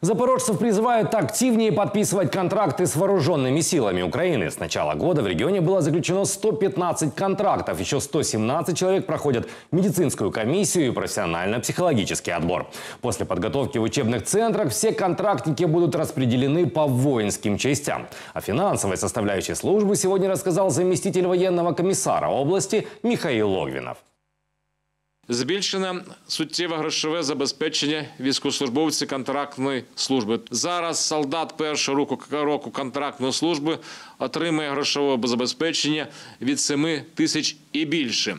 Запорожцев призывают активнее подписывать контракты с вооруженными силами Украины. С начала года в регионе было заключено 115 контрактов. Еще 117 человек проходят медицинскую комиссию и профессионально-психологический отбор. После подготовки в учебных центрах все контрактники будут распределены по воинским частям. О финансовой составляющей службы сегодня рассказал заместитель военного комиссара области Михаил Логвинов. Збільшено суттєве грошове забезпечення військовослужбовців контрактної служби. Зараз солдат першого року року контрактної служби отримує грошове забезпечення від 7 тисяч і більше.